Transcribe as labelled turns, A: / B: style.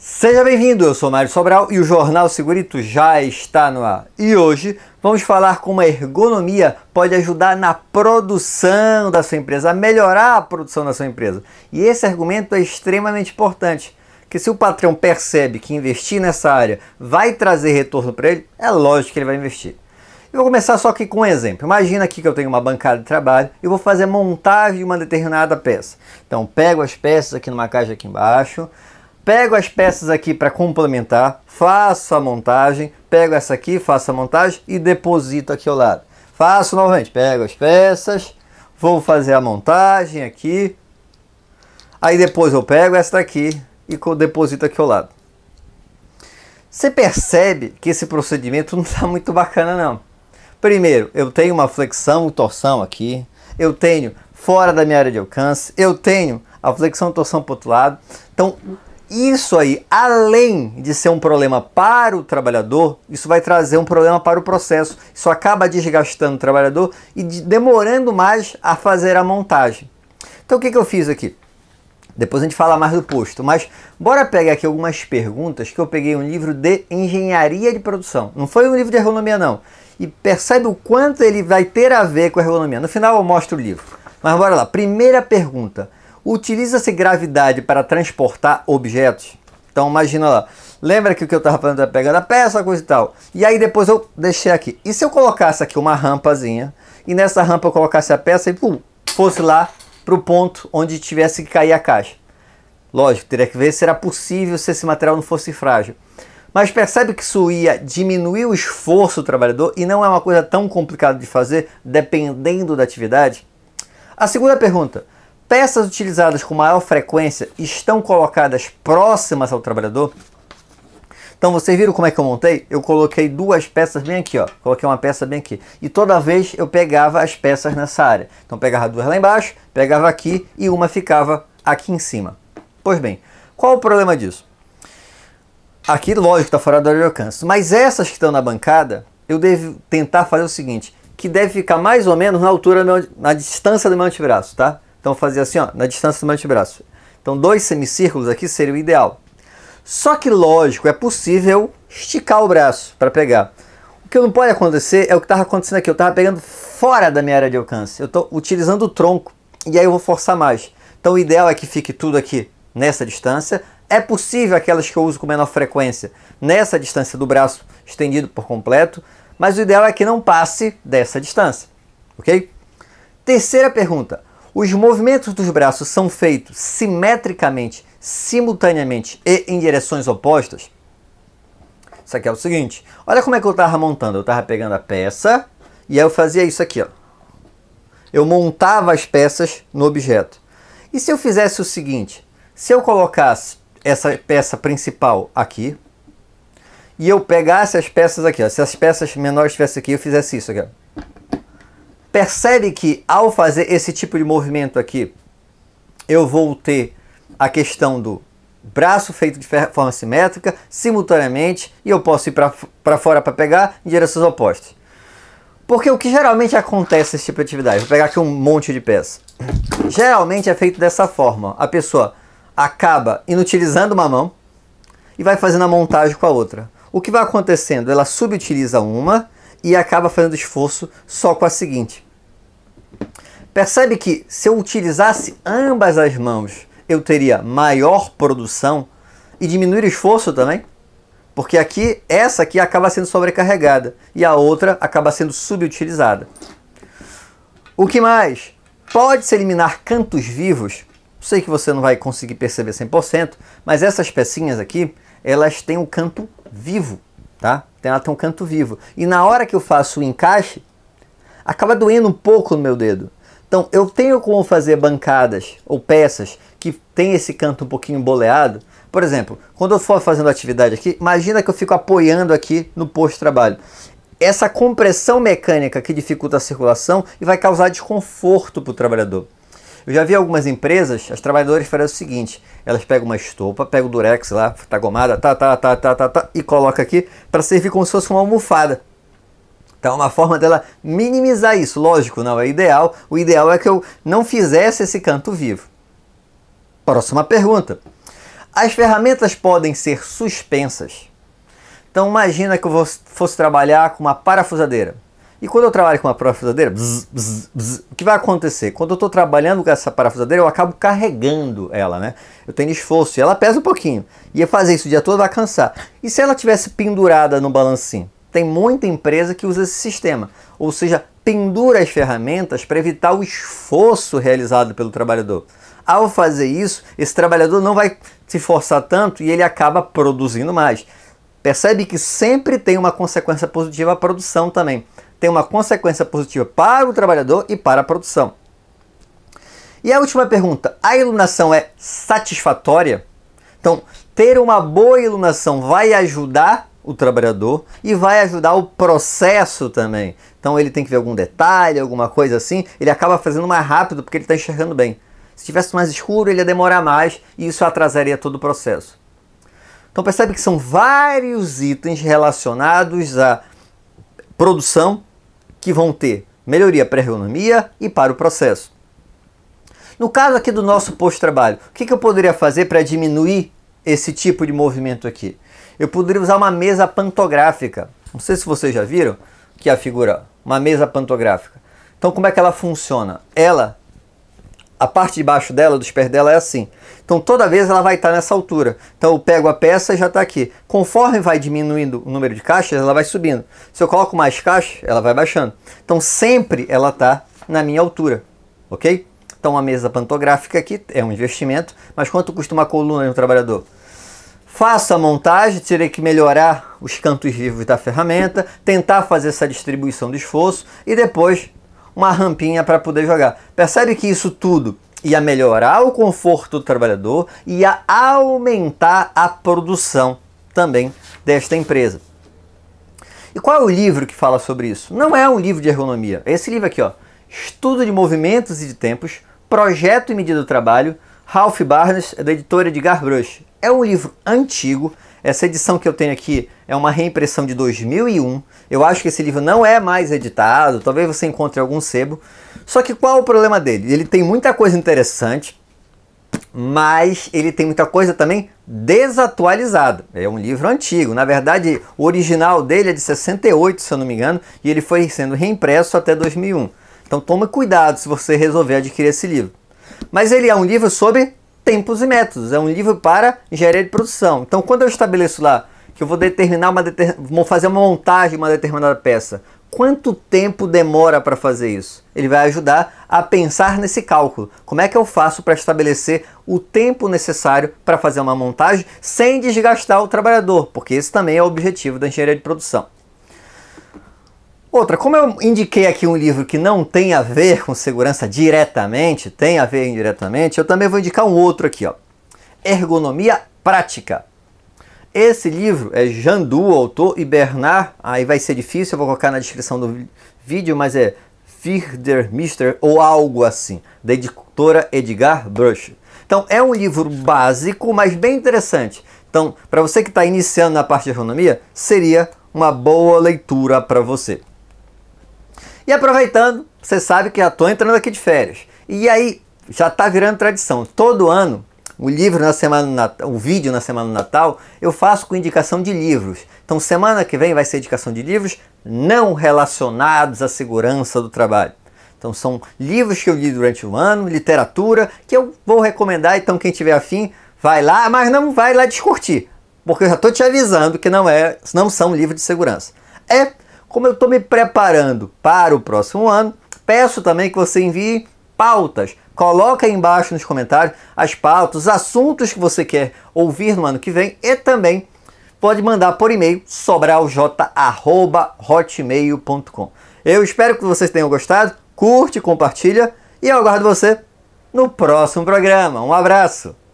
A: Seja bem-vindo, eu sou Mário Sobral e o Jornal Segurito já está no ar. E hoje vamos falar como a ergonomia pode ajudar na produção da sua empresa, a melhorar a produção da sua empresa. E esse argumento é extremamente importante, que se o patrão percebe que investir nessa área vai trazer retorno para ele, é lógico que ele vai investir. Eu vou começar só aqui com um exemplo. Imagina aqui que eu tenho uma bancada de trabalho e vou fazer montagem de uma determinada peça. Então pego as peças aqui numa caixa aqui embaixo, pego as peças aqui para complementar, faço a montagem, pego essa aqui, faço a montagem e deposito aqui ao lado. Faço novamente, pego as peças, vou fazer a montagem aqui, aí depois eu pego essa daqui e deposito aqui ao lado. Você percebe que esse procedimento não está muito bacana não. Primeiro, eu tenho uma flexão e torção aqui, eu tenho fora da minha área de alcance, eu tenho a flexão e torção para o outro lado. Então, isso aí, além de ser um problema para o trabalhador, isso vai trazer um problema para o processo. Isso acaba desgastando o trabalhador e demorando mais a fazer a montagem. Então o que, que eu fiz aqui? Depois a gente fala mais do posto, mas bora pegar aqui algumas perguntas que eu peguei um livro de engenharia de produção. Não foi um livro de ergonomia não. E percebe o quanto ele vai ter a ver com a ergonomia. No final eu mostro o livro. Mas bora lá. Primeira pergunta. Utiliza-se gravidade para transportar objetos? Então imagina lá, lembra que o que eu estava falando da a peça, coisa e tal. E aí depois eu deixei aqui. E se eu colocasse aqui uma rampazinha, e nessa rampa eu colocasse a peça e pum, fosse lá para o ponto onde tivesse que cair a caixa? Lógico, teria que ver se era possível se esse material não fosse frágil. Mas percebe que isso ia diminuir o esforço do trabalhador e não é uma coisa tão complicada de fazer, dependendo da atividade? A segunda pergunta, peças utilizadas com maior frequência estão colocadas próximas ao trabalhador. Então vocês viram como é que eu montei? Eu coloquei duas peças bem aqui, ó. Coloquei uma peça bem aqui. E toda vez eu pegava as peças nessa área. Então pegava duas lá embaixo, pegava aqui e uma ficava aqui em cima. Pois bem, qual o problema disso? Aqui, lógico, está fora do alcance. Mas essas que estão na bancada, eu devo tentar fazer o seguinte. Que deve ficar mais ou menos na altura, meu, na distância do meu antebraço, tá? Então fazia assim, ó, na distância do meu antebraço. Então dois semicírculos aqui seria o ideal. Só que lógico, é possível esticar o braço para pegar. O que não pode acontecer é o que estava acontecendo aqui. Eu estava pegando fora da minha área de alcance. Eu estou utilizando o tronco e aí eu vou forçar mais. Então o ideal é que fique tudo aqui nessa distância. É possível aquelas que eu uso com menor frequência nessa distância do braço estendido por completo, mas o ideal é que não passe dessa distância, ok? Terceira pergunta, os movimentos dos braços são feitos simetricamente, simultaneamente e em direções opostas. Isso aqui é o seguinte. Olha como é que eu estava montando. Eu estava pegando a peça e aí eu fazia isso aqui. Ó. Eu montava as peças no objeto. E se eu fizesse o seguinte? Se eu colocasse essa peça principal aqui e eu pegasse as peças aqui, ó, se as peças menores estivessem aqui, eu fizesse isso aqui. Ó. Percebe que ao fazer esse tipo de movimento aqui, eu vou ter a questão do braço feito de forma simétrica, simultaneamente, e eu posso ir para fora para pegar em direções opostas. Porque o que geralmente acontece nesse tipo de atividade, vou pegar aqui um monte de peça. Geralmente é feito dessa forma, a pessoa acaba inutilizando uma mão e vai fazendo a montagem com a outra. O que vai acontecendo? Ela subutiliza uma e acaba fazendo esforço só com a seguinte. Percebe que se eu utilizasse ambas as mãos, eu teria maior produção e diminuir esforço também? Porque aqui, essa aqui acaba sendo sobrecarregada e a outra acaba sendo subutilizada. O que mais? Pode-se eliminar cantos vivos. Sei que você não vai conseguir perceber 100%, mas essas pecinhas aqui, elas têm um canto vivo, tá? Então, Ela tem um canto vivo. E na hora que eu faço o encaixe, acaba doendo um pouco no meu dedo. Então, eu tenho como fazer bancadas ou peças que tem esse canto um pouquinho boleado. Por exemplo, quando eu for fazendo atividade aqui, imagina que eu fico apoiando aqui no posto de trabalho. Essa compressão mecânica que dificulta a circulação e vai causar desconforto para o trabalhador. Eu já vi algumas empresas, as trabalhadoras fazem o seguinte: elas pegam uma estopa, pegam o durex lá, tá gomada, tá, tá, tá, tá, tá, tá, e coloca aqui para servir como se fosse uma almofada. Então, é uma forma dela minimizar isso, lógico, não é ideal. O ideal é que eu não fizesse esse canto vivo. Próxima pergunta. As ferramentas podem ser suspensas. Então, imagina que eu fosse trabalhar com uma parafusadeira. E quando eu trabalho com uma parafusadeira, bzz, bzz, bzz, o que vai acontecer? Quando eu estou trabalhando com essa parafusadeira, eu acabo carregando ela, né? Eu tenho esforço e ela pesa um pouquinho. E fazer isso o dia todo vai cansar. E se ela tivesse pendurada no balancinho? Tem muita empresa que usa esse sistema, ou seja, pendura as ferramentas para evitar o esforço realizado pelo trabalhador. Ao fazer isso, esse trabalhador não vai se forçar tanto e ele acaba produzindo mais. Percebe que sempre tem uma consequência positiva à produção também. Tem uma consequência positiva para o trabalhador e para a produção. E a última pergunta: a iluminação é satisfatória? Então, ter uma boa iluminação vai ajudar o trabalhador e vai ajudar o processo também. Então ele tem que ver algum detalhe, alguma coisa assim, ele acaba fazendo mais rápido porque ele está enxergando bem. Se tivesse mais escuro, ele ia demorar mais e isso atrasaria todo o processo. Então percebe que são vários itens relacionados à produção que vão ter melhoria para a ergonomia e para o processo. No caso aqui do nosso posto de trabalho, o que, eu poderia fazer para diminuir esse tipo de movimento aqui. Eu poderia usar uma mesa pantográfica. Não sei se vocês já viram que é a figura, uma mesa pantográfica. Então como é que ela funciona? Ela, a parte de baixo dela, dos pés dela é assim. Então toda vez ela vai estar nessa altura. Então eu pego a peça e já está aqui. Conforme vai diminuindo o número de caixas, ela vai subindo. Se eu coloco mais caixas, ela vai baixando. Então sempre ela está na minha altura, ok? Então a mesa pantográfica aqui é um investimento, mas quanto custa uma coluna de um trabalhador? Faça a montagem, terei que melhorar os cantos vivos da ferramenta, tentar fazer essa distribuição do esforço e depois uma rampinha para poder jogar. Percebe que isso tudo ia melhorar o conforto do trabalhador e ia aumentar a produção também desta empresa. E qual é o livro que fala sobre isso? Não é um livro de ergonomia. É esse livro aqui, ó. Estudo de Movimentos e de Tempos, Projeto e Medida do Trabalho, Ralph Barnes, é da editora Edgar Brush. É um livro antigo. Essa edição que eu tenho aqui é uma reimpressão de 2001. Eu acho que esse livro não é mais editado, talvez você encontre algum sebo. Só que qual é o problema dele? Ele tem muita coisa interessante, mas ele tem muita coisa também desatualizada. É um livro antigo. Na verdade, o original dele é de 68, se eu não me engano, e ele foi sendo reimpresso até 2001. Então tome cuidado se você resolver adquirir esse livro. Mas ele é um livro sobre tempos e métodos. É um livro para engenharia de produção. Então, quando eu estabeleço lá que eu vou determinar uma deter... vou fazer uma montagem de uma determinada peça, quanto tempo demora para fazer isso? Ele vai ajudar a pensar nesse cálculo. Como é que eu faço para estabelecer o tempo necessário para fazer uma montagem sem desgastar o trabalhador? Porque esse também é o objetivo da engenharia de produção. Outra, como eu indiquei aqui um livro que não tem a ver com segurança diretamente, tem a ver indiretamente, eu também vou indicar um outro aqui, ó. Ergonomia Prática. Esse livro é Jandu, autor, e Bernard, aí vai ser difícil, eu vou colocar na descrição do vídeo, mas é Firder Mister ou algo assim, da editora Edgar Brush. Então é um livro básico, mas bem interessante. Então, para você que está iniciando na parte de ergonomia, seria uma boa leitura para você. E aproveitando, você sabe que já estou entrando aqui de férias. E aí, já está virando tradição. Todo ano, o livro na semana Natal, o vídeo na semana do Natal, eu faço com indicação de livros. Então, semana que vem vai ser indicação de livros não relacionados à segurança do trabalho. Então são livros que eu li durante o ano, literatura, que eu vou recomendar, então quem tiver afim, vai lá, mas não vai lá descurtir, porque eu já estou te avisando que não, é, não são livros de segurança. É como eu estou me preparando para o próximo ano, peço também que você envie pautas. Coloca aí embaixo nos comentários as pautas, os assuntos que você quer ouvir no ano que vem e também pode mandar por e-mail sobralj@hotmail.com. Eu espero que vocês tenham gostado. Curte, compartilha e eu aguardo você no próximo programa. Um abraço.